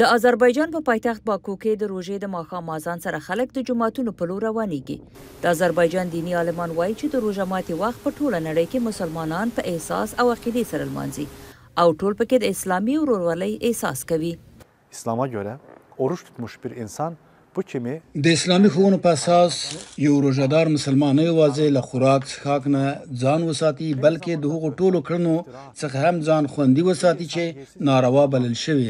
د آذربایجان په پایتخت باکو کې د روژې د ماښام اذان سره خلک د جمعتونو په لور روانېږي د آذربایجان دینی عالمان وایي چې د روژه ماتي وخت په ټوله نړۍ کې مسلمانان په احساس او عقیده سره لمانځي او ټول پکې د اسلامي ورورولۍ احساس کوي İslam'a göre oruç tutmuş bir insan د اسلامي ښوونو په اساس یو روزادار مسلمان نه یوازې له خوراک څخه نه ځان وساتي بلکې د هغو ټولو کړنو څخه هم ځان خوندي وساتي چې ناروا بلل شوی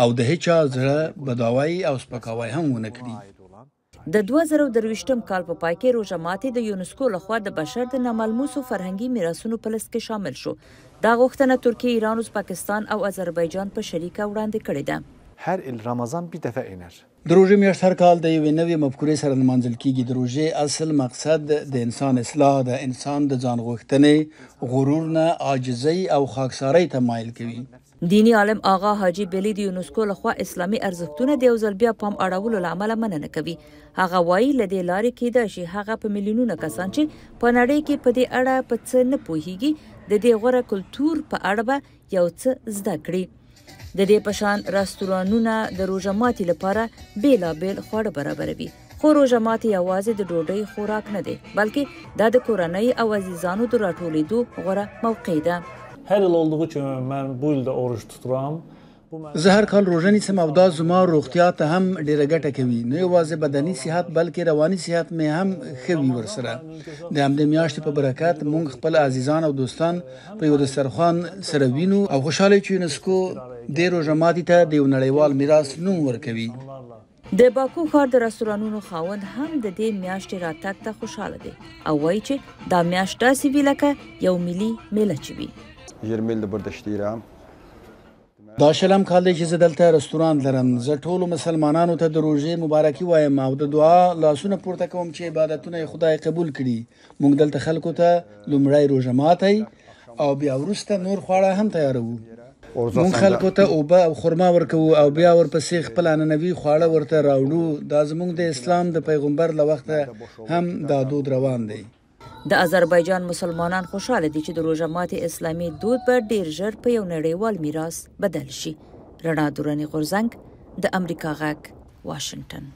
او د هیچا زړه بداوی او سپکاوی هم ونه کړي د 2023م کال په پای کې روزه ماتي د یونسکو لخوا د بشر د ناملموسو فرهنګي میراثونو په لست کې شامل شو دا غوښتنه ترکیه ایران او پاکستان او آذربایجان په شریکه وړاندې کړې ده هر ال رمضان به دفعه iner د روژې میاشت هر کال د یوې نوې مفکورې سره نمانځل کیږي د روژې اصل مقصد د انسان اصلاح د انسان د ځان غوښتنې غرور نه عاجزي او خاکسارۍ ته مایل کوي دینی عالم آغا حاجی بلی د یونسکو لخوا اسلامي ارزښتونه د یو ځل بیا پام اړولو لامل مننه کوي هغه وایي لدې لارې کې د شي هغه په میلیونونو کسان چې په نړۍ کې په دې اړه په څه نه پوهیږي د دې غوړه کلچر په اړه یو څه زده کړي د دې پشان رستورانونه د روژه ماتي لپاره بیلابل خواړه برابروي خو روژه ماتي یوازې د ډوډۍ خوراک نه دی بلکې دا د کورنۍ او عزیزانو د راټولېدو غوره موقع ده هر یل olduğu üçün mən bu il də oruç tuturam. زه هر کال روژه نیسم او دا زما روغتیا ته هم ډیره ګټه کوي نه یوازې بدني صحت بلکې رواني صحت مې هم ښه وي ورسره د همدې میاشتې په برکت مونږ خپل عزیزان او دوستان په یو دسترخوان سره وینو او خوشاله چې یونسکو د روژه ماتي ته د یو نړیوال میراث نوم ورکوي د باکو ښار د رستورانونو خاوند هم د دې میاشتې راتګ ته خوشاله دي او وایي چې دا میاشت داسې وی لکه یو ملي میله چې وي 20 مل د بردشتیرام دا شلم کال چې زه دلته رستوران لرم زه ټول مسلمانانو ته د روژې مبارکي وایم او د دعا لاسونه پورته کوم چې عبادتونه خدای قبول کړي موږ دلته خلکو ته لمړی روژه ماتي او بیا ورسته نور خواړه هم تیارو مون خلکو ته اوبه او خرما ورکو او بیا ورپسې خپل اننوي خواړه ورته راوړو دا زموږ د اسلام د پیغمبر له وخته هم دا دود روان دی د آذربایجان مسلمانان خوشاله دي چې د روژه ماتي اسلامي دود به ډیر ژر په یو نړیوال میراث بدل شي رڼا دورانی غورزنګ د امریکا غک واشنگټن